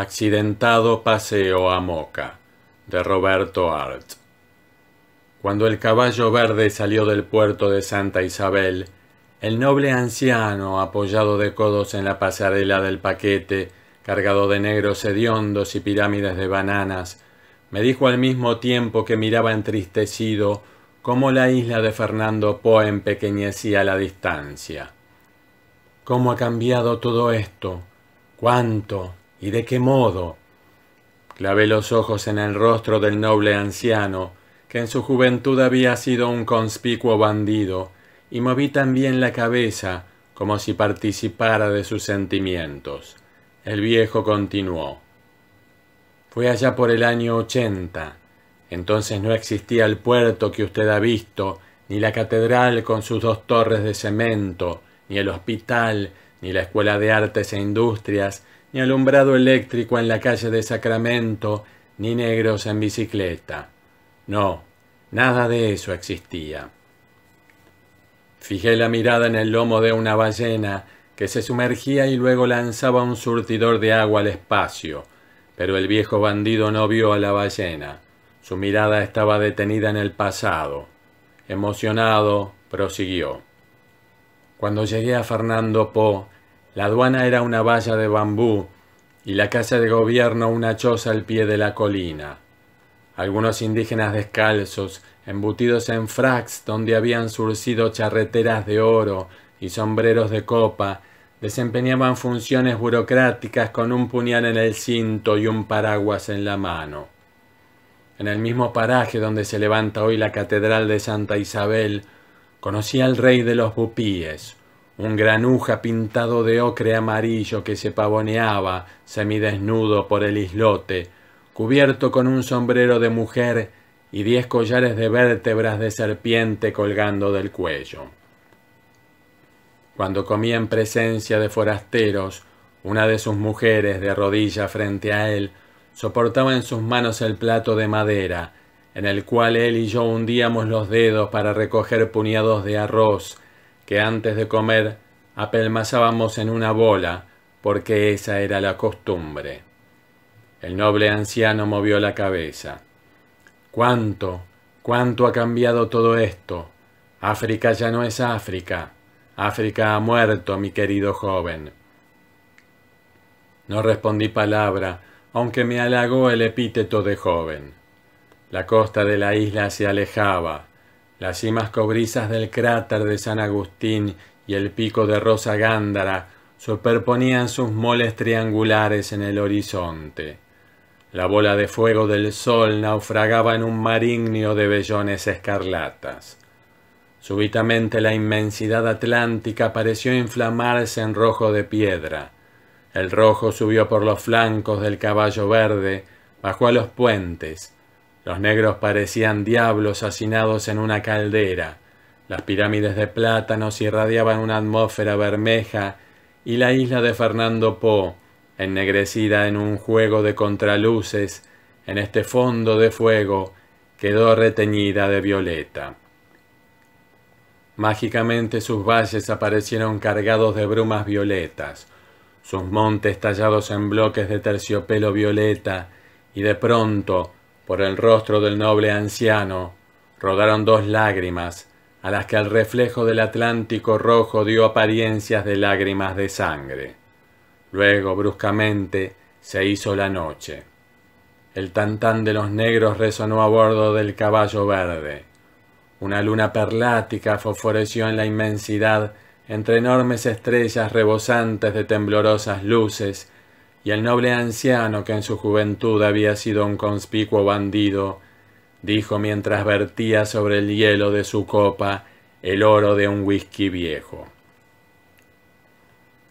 Accidentado paseo a Moca, de Roberto Art. Cuando el caballo verde salió del puerto de Santa Isabel, el noble anciano, apoyado de codos en la pasarela del paquete, cargado de negros hediondos y pirámides de bananas, me dijo al mismo tiempo que miraba entristecido cómo la isla de Fernando Poe empequeñecía la distancia. ¿Cómo ha cambiado todo esto? ¿Cuánto? ¿Y de qué modo? Clavé los ojos en el rostro del noble anciano, que en su juventud había sido un conspicuo bandido, y moví también la cabeza, como si participara de sus sentimientos. El viejo continuó. Fue allá por el año ochenta. Entonces no existía el puerto que usted ha visto, ni la catedral con sus dos torres de cemento, ni el hospital, ni la escuela de artes e industrias, ni alumbrado eléctrico en la calle de Sacramento, ni negros en bicicleta. No, nada de eso existía. Fijé la mirada en el lomo de una ballena que se sumergía y luego lanzaba un surtidor de agua al espacio, pero el viejo bandido no vio a la ballena. Su mirada estaba detenida en el pasado. Emocionado, prosiguió. Cuando llegué a Fernando Po, la aduana era una valla de bambú y la casa de gobierno una choza al pie de la colina. Algunos indígenas descalzos, embutidos en fracs donde habían surcido charreteras de oro y sombreros de copa, desempeñaban funciones burocráticas con un puñal en el cinto y un paraguas en la mano. En el mismo paraje donde se levanta hoy la Catedral de Santa Isabel, conocí al rey de los Bupíes, un granuja pintado de ocre amarillo que se pavoneaba, semidesnudo por el islote, cubierto con un sombrero de mujer y diez collares de vértebras de serpiente colgando del cuello. Cuando comía en presencia de forasteros, una de sus mujeres, de rodilla frente a él, soportaba en sus manos el plato de madera, en el cual él y yo hundíamos los dedos para recoger puñados de arroz que antes de comer apelmazábamos en una bola, porque esa era la costumbre. El noble anciano movió la cabeza. ¿Cuánto, cuánto ha cambiado todo esto? África ya no es África. África ha muerto, mi querido joven. No respondí palabra, aunque me halagó el epíteto de joven. La costa de la isla se alejaba. Las cimas cobrizas del cráter de San Agustín y el pico de Rosa Gándara superponían sus moles triangulares en el horizonte. La bola de fuego del sol naufragaba en un mar ignio de vellones escarlatas. Súbitamente la inmensidad atlántica pareció inflamarse en rojo de piedra. El rojo subió por los flancos del caballo verde, bajó a los puentes, los negros parecían diablos hacinados en una caldera. Las pirámides de plátanos irradiaban una atmósfera bermeja y la isla de Fernando Po, ennegrecida en un juego de contraluces, en este fondo de fuego, quedó reteñida de violeta. Mágicamente sus valles aparecieron cargados de brumas violetas, sus montes tallados en bloques de terciopelo violeta, y de pronto, por el rostro del noble anciano rodaron dos lágrimas, a las que al reflejo del Atlántico rojo dio apariencias de lágrimas de sangre. Luego, bruscamente, se hizo la noche. El tantán de los negros resonó a bordo del caballo verde. Una luna perlática fosforeció en la inmensidad entre enormes estrellas rebosantes de temblorosas luces y el noble anciano que en su juventud había sido un conspicuo bandido, dijo mientras vertía sobre el hielo de su copa el oro de un whisky viejo.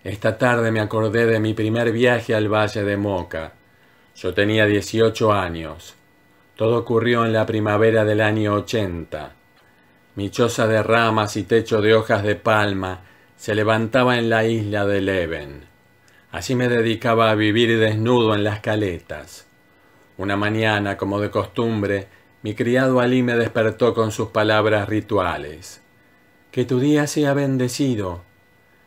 Esta tarde me acordé de mi primer viaje al Valle de Moca. Yo tenía 18 años. Todo ocurrió en la primavera del año 80. Mi choza de ramas y techo de hojas de palma se levantaba en la isla de Leven. Así me dedicaba a vivir desnudo en las caletas. Una mañana, como de costumbre, mi criado Ali me despertó con sus palabras rituales. Que tu día sea bendecido.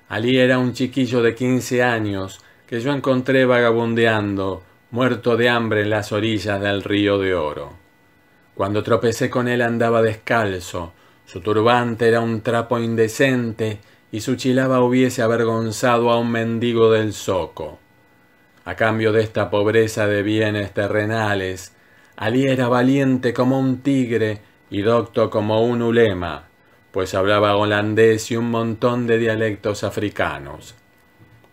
Ali era un chiquillo de quince años que yo encontré vagabundeando, muerto de hambre en las orillas del río de oro. Cuando tropecé con él andaba descalzo, su turbante era un trapo indecente y su chilaba hubiese avergonzado a un mendigo del zoco. A cambio de esta pobreza de bienes terrenales, Alí era valiente como un tigre y docto como un ulema, pues hablaba holandés y un montón de dialectos africanos.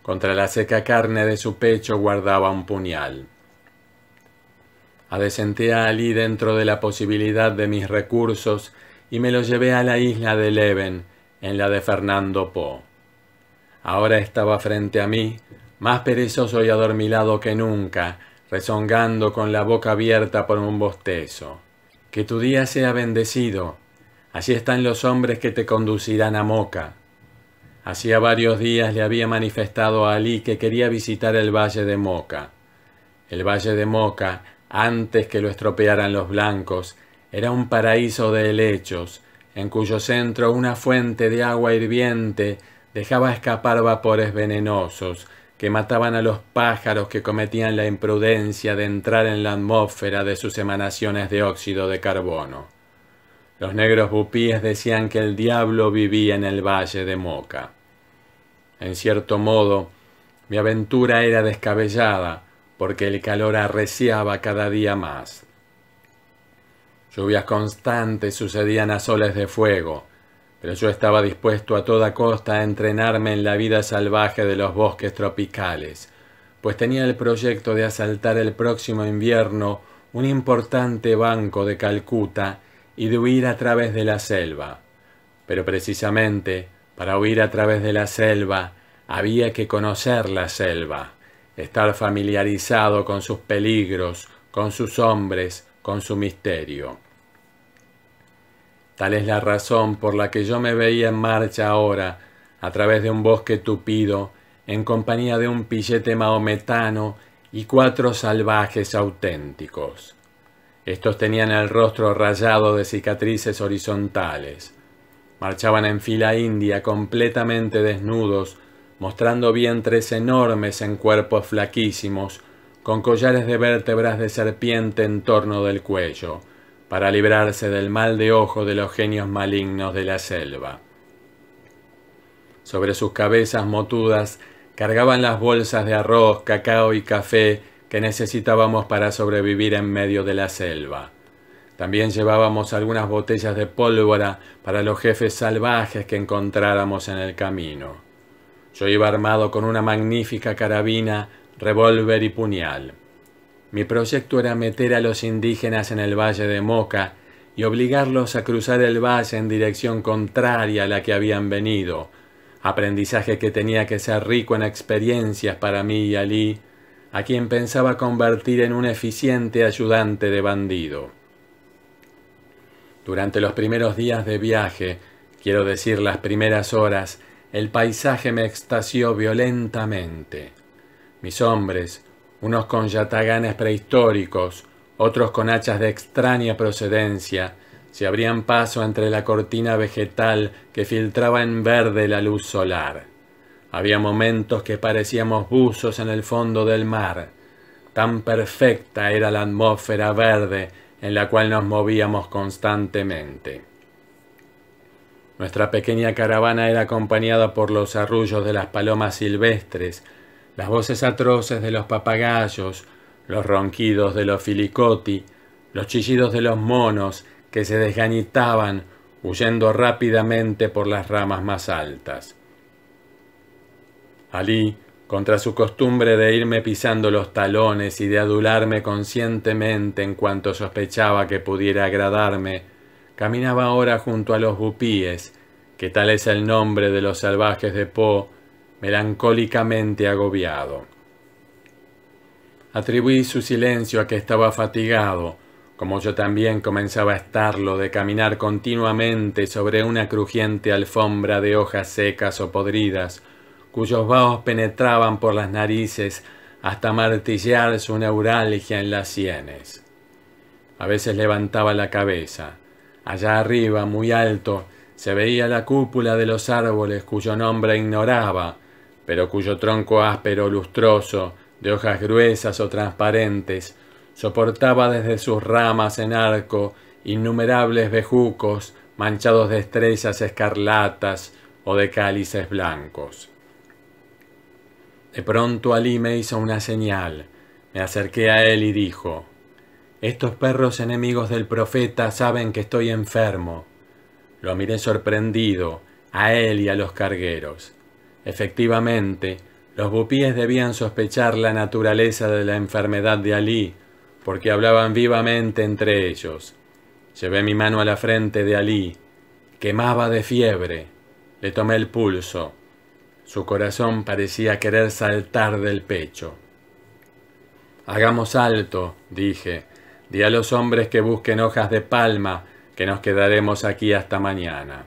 Contra la seca carne de su pecho guardaba un puñal. Adesenté a Alí dentro de la posibilidad de mis recursos y me lo llevé a la isla de Leven, en la de Fernando Po. Ahora estaba frente a mí, más perezoso y adormilado que nunca, rezongando con la boca abierta por un bostezo. Que tu día sea bendecido. así están los hombres que te conducirán a Moca. Hacía varios días le había manifestado a Ali que quería visitar el valle de Moca. El valle de Moca, antes que lo estropearan los blancos, era un paraíso de helechos, en cuyo centro una fuente de agua hirviente dejaba escapar vapores venenosos que mataban a los pájaros que cometían la imprudencia de entrar en la atmósfera de sus emanaciones de óxido de carbono. Los negros bupíes decían que el diablo vivía en el valle de Moca. En cierto modo, mi aventura era descabellada, porque el calor arreciaba cada día más. Lluvias constantes sucedían a soles de fuego, pero yo estaba dispuesto a toda costa a entrenarme en la vida salvaje de los bosques tropicales, pues tenía el proyecto de asaltar el próximo invierno un importante banco de Calcuta y de huir a través de la selva. Pero precisamente, para huir a través de la selva, había que conocer la selva, estar familiarizado con sus peligros, con sus hombres, con su misterio. Tal es la razón por la que yo me veía en marcha ahora, a través de un bosque tupido, en compañía de un pillete maometano y cuatro salvajes auténticos. Estos tenían el rostro rayado de cicatrices horizontales. Marchaban en fila india completamente desnudos, mostrando vientres enormes en cuerpos flaquísimos, con collares de vértebras de serpiente en torno del cuello para librarse del mal de ojo de los genios malignos de la selva. Sobre sus cabezas motudas cargaban las bolsas de arroz, cacao y café que necesitábamos para sobrevivir en medio de la selva. También llevábamos algunas botellas de pólvora para los jefes salvajes que encontráramos en el camino. Yo iba armado con una magnífica carabina, revólver y puñal. Mi proyecto era meter a los indígenas en el valle de Moca y obligarlos a cruzar el valle en dirección contraria a la que habían venido, aprendizaje que tenía que ser rico en experiencias para mí y Ali, a quien pensaba convertir en un eficiente ayudante de bandido. Durante los primeros días de viaje, quiero decir las primeras horas, el paisaje me extasió violentamente. Mis hombres, unos con yataganes prehistóricos, otros con hachas de extraña procedencia, se abrían paso entre la cortina vegetal que filtraba en verde la luz solar. Había momentos que parecíamos buzos en el fondo del mar. Tan perfecta era la atmósfera verde en la cual nos movíamos constantemente. Nuestra pequeña caravana era acompañada por los arrullos de las palomas silvestres, las voces atroces de los papagayos, los ronquidos de los filicoti, los chillidos de los monos que se desgañitaban huyendo rápidamente por las ramas más altas. Alí, contra su costumbre de irme pisando los talones y de adularme conscientemente en cuanto sospechaba que pudiera agradarme, caminaba ahora junto a los bupíes, que tal es el nombre de los salvajes de Po melancólicamente agobiado. Atribuí su silencio a que estaba fatigado, como yo también comenzaba a estarlo de caminar continuamente sobre una crujiente alfombra de hojas secas o podridas, cuyos vaos penetraban por las narices hasta martillear su neuralgia en las sienes. A veces levantaba la cabeza. Allá arriba, muy alto, se veía la cúpula de los árboles cuyo nombre ignoraba, pero cuyo tronco áspero, lustroso, de hojas gruesas o transparentes, soportaba desde sus ramas en arco innumerables bejucos manchados de estrellas escarlatas o de cálices blancos. De pronto Alí me hizo una señal. Me acerqué a él y dijo, Estos perros enemigos del profeta saben que estoy enfermo. Lo miré sorprendido, a él y a los cargueros. Efectivamente, los bupíes debían sospechar la naturaleza de la enfermedad de Alí, porque hablaban vivamente entre ellos. Llevé mi mano a la frente de Alí. Quemaba de fiebre. Le tomé el pulso. Su corazón parecía querer saltar del pecho. Hagamos alto, dije. Di a los hombres que busquen hojas de palma, que nos quedaremos aquí hasta mañana.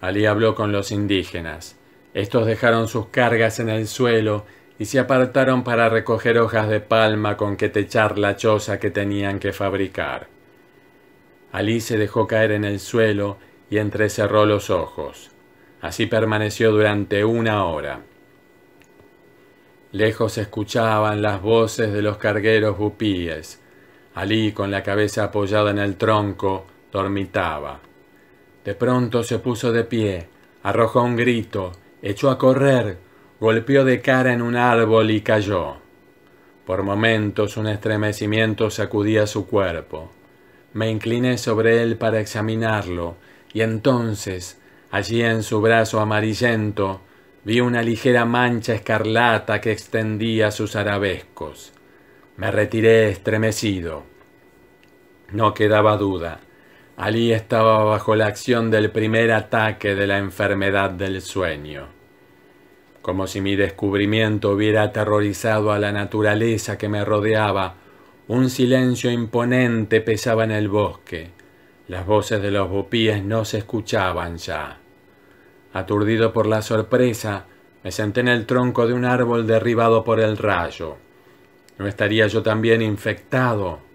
Alí habló con los indígenas. Estos dejaron sus cargas en el suelo y se apartaron para recoger hojas de palma con que techar la choza que tenían que fabricar. Alí se dejó caer en el suelo y entrecerró los ojos. Así permaneció durante una hora. Lejos se escuchaban las voces de los cargueros bupíes. Alí, con la cabeza apoyada en el tronco, dormitaba. De pronto se puso de pie, arrojó un grito Echó a correr, golpeó de cara en un árbol y cayó. Por momentos un estremecimiento sacudía su cuerpo. Me incliné sobre él para examinarlo, y entonces, allí en su brazo amarillento, vi una ligera mancha escarlata que extendía sus arabescos. Me retiré estremecido. No quedaba duda. Ali estaba bajo la acción del primer ataque de la enfermedad del sueño. Como si mi descubrimiento hubiera aterrorizado a la naturaleza que me rodeaba, un silencio imponente pesaba en el bosque. Las voces de los bupíes no se escuchaban ya. Aturdido por la sorpresa, me senté en el tronco de un árbol derribado por el rayo. ¿No estaría yo también infectado?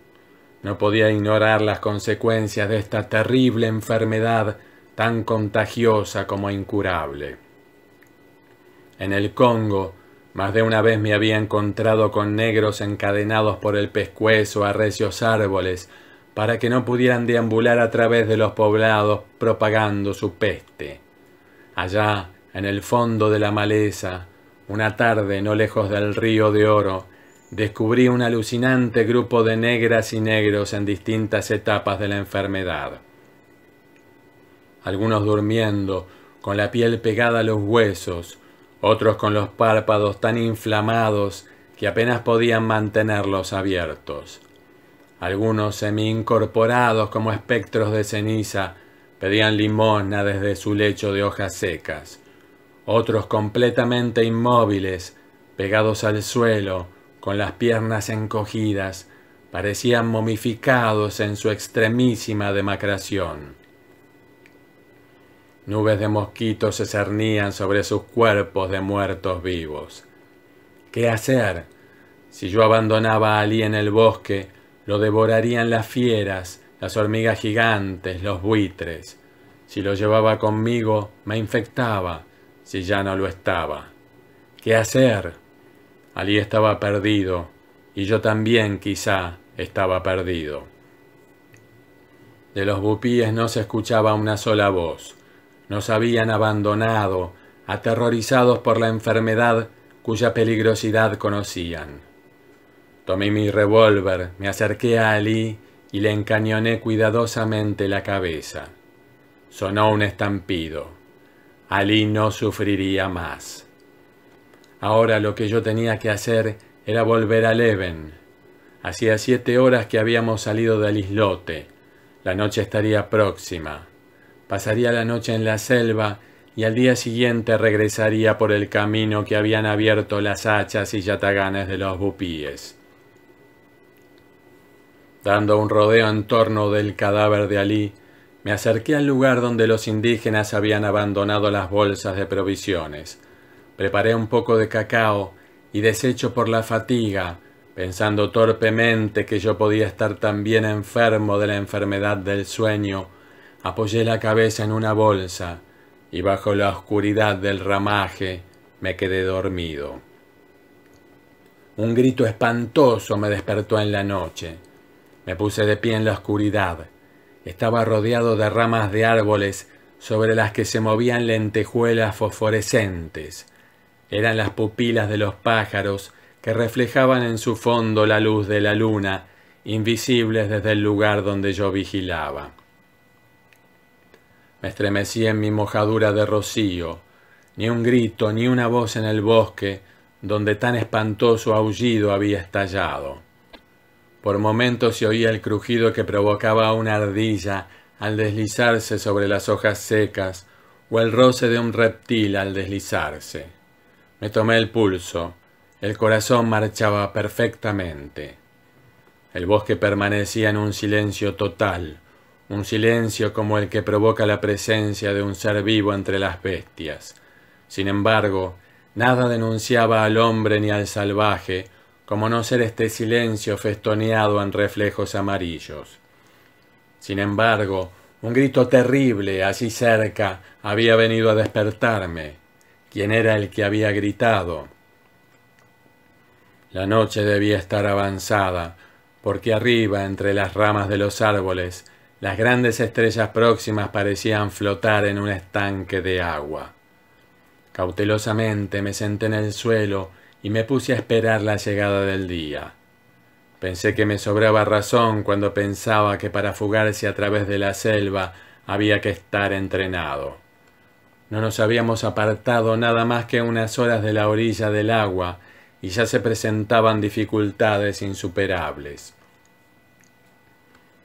No podía ignorar las consecuencias de esta terrible enfermedad tan contagiosa como incurable. En el Congo, más de una vez me había encontrado con negros encadenados por el pescuezo a recios árboles, para que no pudieran deambular a través de los poblados propagando su peste. Allá, en el fondo de la maleza, una tarde no lejos del río de oro, descubrí un alucinante grupo de negras y negros en distintas etapas de la enfermedad. Algunos durmiendo, con la piel pegada a los huesos, otros con los párpados tan inflamados que apenas podían mantenerlos abiertos. Algunos semi-incorporados como espectros de ceniza pedían limosna desde su lecho de hojas secas. Otros completamente inmóviles, pegados al suelo, con las piernas encogidas, parecían momificados en su extremísima demacración. Nubes de mosquitos se cernían sobre sus cuerpos de muertos vivos. ¿Qué hacer? Si yo abandonaba a Ali en el bosque, lo devorarían las fieras, las hormigas gigantes, los buitres. Si lo llevaba conmigo, me infectaba, si ya no lo estaba. ¿Qué hacer? «Ali estaba perdido y yo también quizá estaba perdido. De los bupíes no se escuchaba una sola voz. Nos habían abandonado, aterrorizados por la enfermedad cuya peligrosidad conocían. Tomé mi revólver, me acerqué a Alí y le encañoné cuidadosamente la cabeza. Sonó un estampido. Alí no sufriría más. Ahora lo que yo tenía que hacer era volver a Leven. Hacía siete horas que habíamos salido del islote. La noche estaría próxima. Pasaría la noche en la selva y al día siguiente regresaría por el camino que habían abierto las hachas y yataganes de los bupíes. Dando un rodeo en torno del cadáver de Alí, me acerqué al lugar donde los indígenas habían abandonado las bolsas de provisiones. Preparé un poco de cacao y deshecho por la fatiga, pensando torpemente que yo podía estar también enfermo de la enfermedad del sueño, apoyé la cabeza en una bolsa y bajo la oscuridad del ramaje me quedé dormido. Un grito espantoso me despertó en la noche. Me puse de pie en la oscuridad. Estaba rodeado de ramas de árboles sobre las que se movían lentejuelas fosforescentes eran las pupilas de los pájaros que reflejaban en su fondo la luz de la luna, invisibles desde el lugar donde yo vigilaba. Me estremecí en mi mojadura de rocío, ni un grito, ni una voz en el bosque, donde tan espantoso aullido había estallado. Por momentos se oía el crujido que provocaba una ardilla al deslizarse sobre las hojas secas o el roce de un reptil al deslizarse. Me tomé el pulso. El corazón marchaba perfectamente. El bosque permanecía en un silencio total, un silencio como el que provoca la presencia de un ser vivo entre las bestias. Sin embargo, nada denunciaba al hombre ni al salvaje, como no ser este silencio festoneado en reflejos amarillos. Sin embargo, un grito terrible, así cerca, había venido a despertarme quién era el que había gritado. La noche debía estar avanzada, porque arriba, entre las ramas de los árboles, las grandes estrellas próximas parecían flotar en un estanque de agua. Cautelosamente me senté en el suelo y me puse a esperar la llegada del día. Pensé que me sobraba razón cuando pensaba que para fugarse a través de la selva había que estar entrenado. No nos habíamos apartado nada más que unas horas de la orilla del agua, y ya se presentaban dificultades insuperables.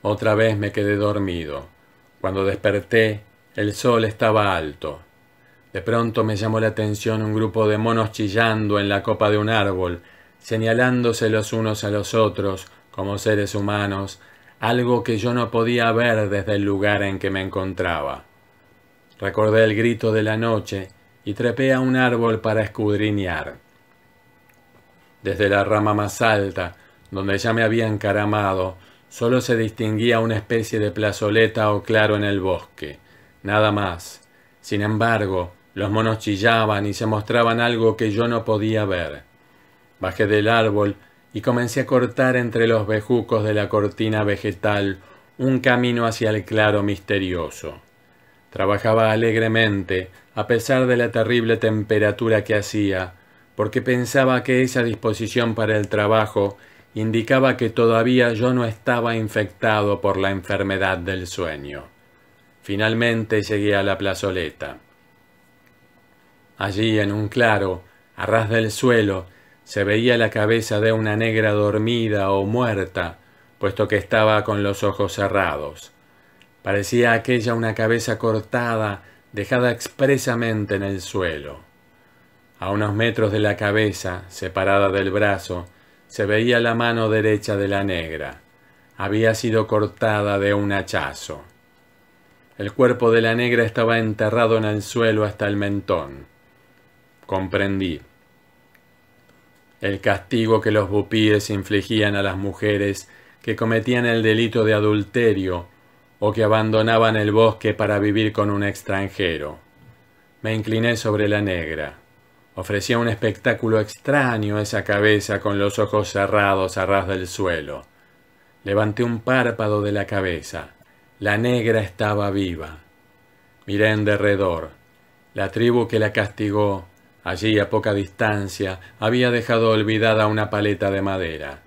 Otra vez me quedé dormido. Cuando desperté, el sol estaba alto. De pronto me llamó la atención un grupo de monos chillando en la copa de un árbol, señalándose los unos a los otros, como seres humanos, algo que yo no podía ver desde el lugar en que me encontraba. Recordé el grito de la noche y trepé a un árbol para escudriñar. Desde la rama más alta, donde ya me había encaramado, solo se distinguía una especie de plazoleta o claro en el bosque, nada más. Sin embargo, los monos chillaban y se mostraban algo que yo no podía ver. Bajé del árbol y comencé a cortar entre los bejucos de la cortina vegetal un camino hacia el claro misterioso. Trabajaba alegremente, a pesar de la terrible temperatura que hacía, porque pensaba que esa disposición para el trabajo indicaba que todavía yo no estaba infectado por la enfermedad del sueño. Finalmente llegué a la plazoleta. Allí, en un claro, a ras del suelo, se veía la cabeza de una negra dormida o muerta, puesto que estaba con los ojos cerrados. Parecía aquella una cabeza cortada, dejada expresamente en el suelo. A unos metros de la cabeza, separada del brazo, se veía la mano derecha de la negra. Había sido cortada de un hachazo. El cuerpo de la negra estaba enterrado en el suelo hasta el mentón. Comprendí. El castigo que los bupíes infligían a las mujeres que cometían el delito de adulterio o que abandonaban el bosque para vivir con un extranjero. Me incliné sobre la negra. Ofrecía un espectáculo extraño esa cabeza con los ojos cerrados a ras del suelo. Levanté un párpado de la cabeza. La negra estaba viva. Miré en derredor. La tribu que la castigó, allí a poca distancia, había dejado olvidada una paleta de madera.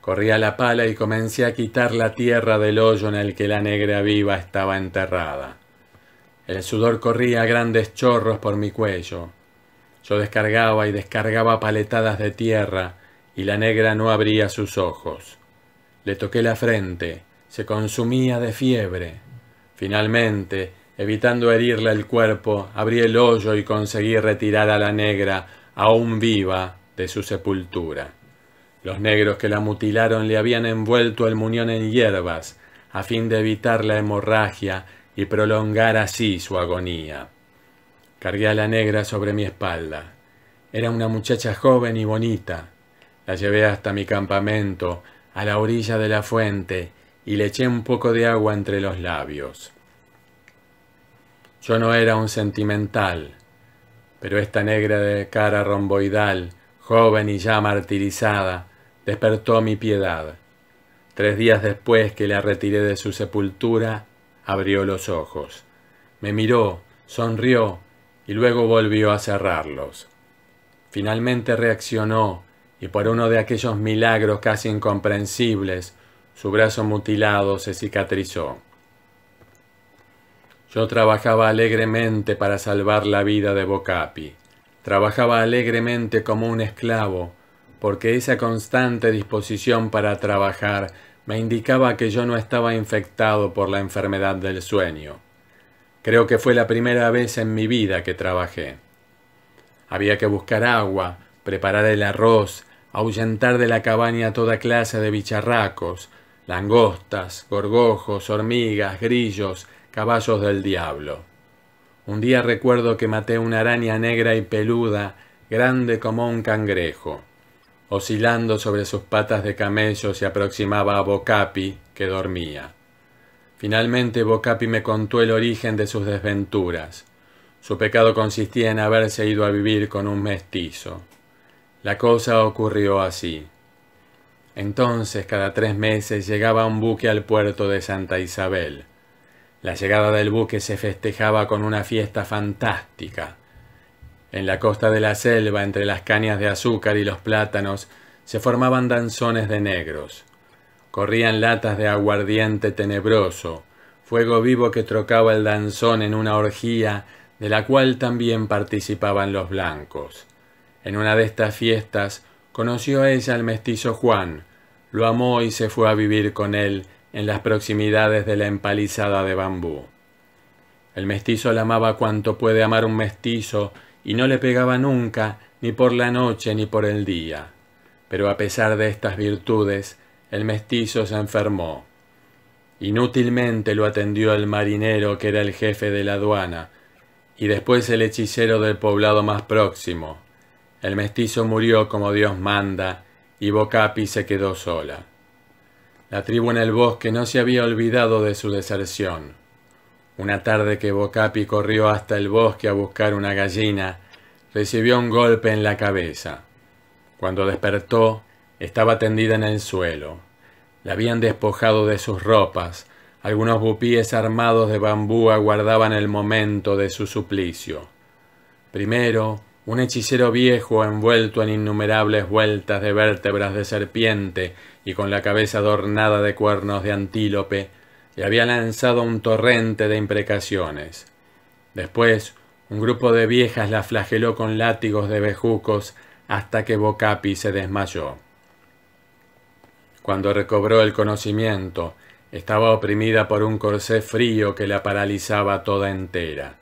Corría la pala y comencé a quitar la tierra del hoyo en el que la negra viva estaba enterrada. El sudor corría a grandes chorros por mi cuello. Yo descargaba y descargaba paletadas de tierra, y la negra no abría sus ojos. Le toqué la frente, se consumía de fiebre. Finalmente, evitando herirle el cuerpo, abrí el hoyo y conseguí retirar a la negra, aún viva, de su sepultura. Los negros que la mutilaron le habían envuelto el muñón en hierbas, a fin de evitar la hemorragia y prolongar así su agonía. Cargué a la negra sobre mi espalda. Era una muchacha joven y bonita. La llevé hasta mi campamento, a la orilla de la fuente, y le eché un poco de agua entre los labios. Yo no era un sentimental, pero esta negra de cara romboidal, joven y ya martirizada, despertó mi piedad. Tres días después que la retiré de su sepultura, abrió los ojos. Me miró, sonrió y luego volvió a cerrarlos. Finalmente reaccionó y por uno de aquellos milagros casi incomprensibles, su brazo mutilado se cicatrizó. Yo trabajaba alegremente para salvar la vida de Bocapi. Trabajaba alegremente como un esclavo, porque esa constante disposición para trabajar me indicaba que yo no estaba infectado por la enfermedad del sueño. Creo que fue la primera vez en mi vida que trabajé. Había que buscar agua, preparar el arroz, ahuyentar de la cabaña toda clase de bicharracos, langostas, gorgojos, hormigas, grillos, caballos del diablo. Un día recuerdo que maté una araña negra y peluda, grande como un cangrejo. Oscilando sobre sus patas de camello se aproximaba a Bocapi, que dormía. Finalmente Bocapi me contó el origen de sus desventuras. Su pecado consistía en haberse ido a vivir con un mestizo. La cosa ocurrió así. Entonces, cada tres meses llegaba un buque al puerto de Santa Isabel. La llegada del buque se festejaba con una fiesta fantástica. En la costa de la selva, entre las cañas de azúcar y los plátanos, se formaban danzones de negros. Corrían latas de aguardiente tenebroso, fuego vivo que trocaba el danzón en una orgía de la cual también participaban los blancos. En una de estas fiestas conoció a ella al mestizo Juan, lo amó y se fue a vivir con él en las proximidades de la empalizada de bambú. El mestizo la amaba cuanto puede amar un mestizo y no le pegaba nunca, ni por la noche ni por el día. Pero a pesar de estas virtudes, el mestizo se enfermó. Inútilmente lo atendió el marinero que era el jefe de la aduana, y después el hechicero del poblado más próximo. El mestizo murió como Dios manda, y Bocapi se quedó sola. La tribu en el bosque no se había olvidado de su deserción. Una tarde que Bocapi corrió hasta el bosque a buscar una gallina, recibió un golpe en la cabeza. Cuando despertó, estaba tendida en el suelo. La habían despojado de sus ropas. Algunos bupíes armados de bambú aguardaban el momento de su suplicio. Primero, un hechicero viejo envuelto en innumerables vueltas de vértebras de serpiente y con la cabeza adornada de cuernos de antílope, había lanzado un torrente de imprecaciones. Después, un grupo de viejas la flageló con látigos de bejucos hasta que Bocapi se desmayó. Cuando recobró el conocimiento, estaba oprimida por un corsé frío que la paralizaba toda entera.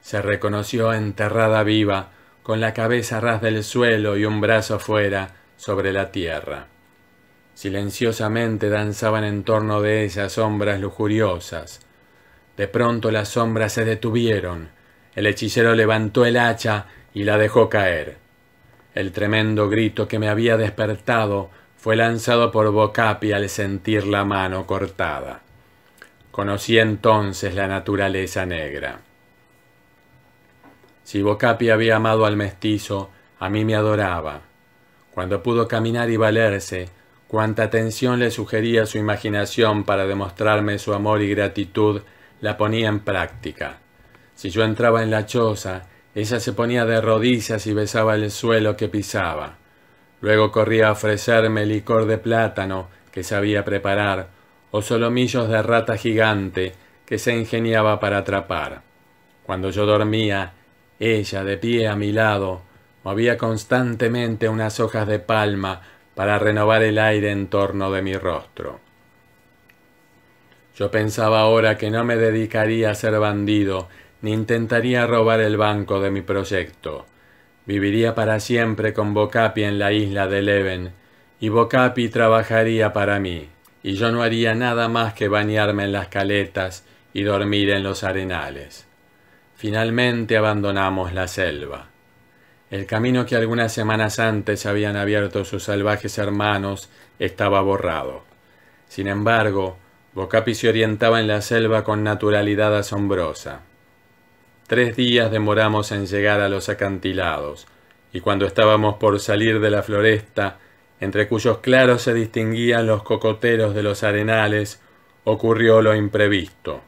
Se reconoció enterrada viva, con la cabeza ras del suelo y un brazo fuera sobre la tierra. Silenciosamente danzaban en torno de esas sombras lujuriosas. De pronto las sombras se detuvieron. El hechicero levantó el hacha y la dejó caer. El tremendo grito que me había despertado fue lanzado por Bocapi al sentir la mano cortada. Conocí entonces la naturaleza negra. Si Bocapi había amado al mestizo, a mí me adoraba. Cuando pudo caminar y valerse, Cuánta atención le sugería su imaginación para demostrarme su amor y gratitud, la ponía en práctica. Si yo entraba en la choza, ella se ponía de rodillas y besaba el suelo que pisaba. Luego corría a ofrecerme licor de plátano que sabía preparar, o solomillos de rata gigante que se ingeniaba para atrapar. Cuando yo dormía, ella, de pie a mi lado, movía constantemente unas hojas de palma para renovar el aire en torno de mi rostro. Yo pensaba ahora que no me dedicaría a ser bandido, ni intentaría robar el banco de mi proyecto. Viviría para siempre con Bocapi en la isla de Leven, y Bocapi trabajaría para mí, y yo no haría nada más que bañarme en las caletas y dormir en los arenales. Finalmente abandonamos la selva. El camino que algunas semanas antes habían abierto sus salvajes hermanos estaba borrado. Sin embargo, Bocapi se orientaba en la selva con naturalidad asombrosa. Tres días demoramos en llegar a los acantilados, y cuando estábamos por salir de la floresta, entre cuyos claros se distinguían los cocoteros de los arenales, ocurrió lo imprevisto.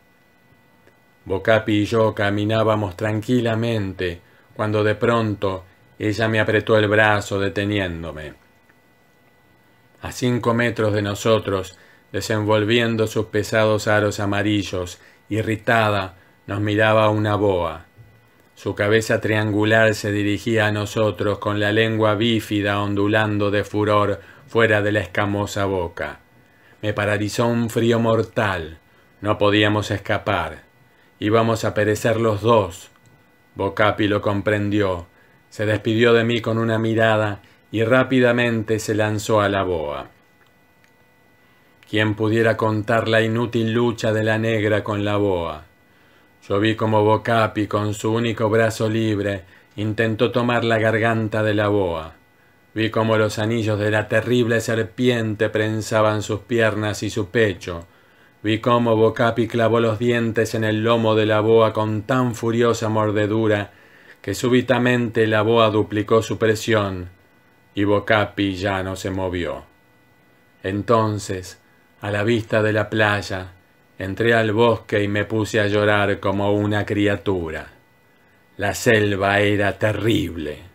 Bocapi y yo caminábamos tranquilamente, cuando de pronto ella me apretó el brazo deteniéndome. A cinco metros de nosotros, desenvolviendo sus pesados aros amarillos, irritada, nos miraba una boa. Su cabeza triangular se dirigía a nosotros con la lengua bífida ondulando de furor fuera de la escamosa boca. Me paralizó un frío mortal. No podíamos escapar. Íbamos a perecer los dos. Bocapi lo comprendió se despidió de mí con una mirada y rápidamente se lanzó a la boa. ¿Quién pudiera contar la inútil lucha de la negra con la boa? Yo vi como Bocapi, con su único brazo libre, intentó tomar la garganta de la boa. Vi cómo los anillos de la terrible serpiente prensaban sus piernas y su pecho. Vi cómo Bocapi clavó los dientes en el lomo de la boa con tan furiosa mordedura que súbitamente la boa duplicó su presión y Bocapi ya no se movió. Entonces, a la vista de la playa, entré al bosque y me puse a llorar como una criatura. La selva era terrible.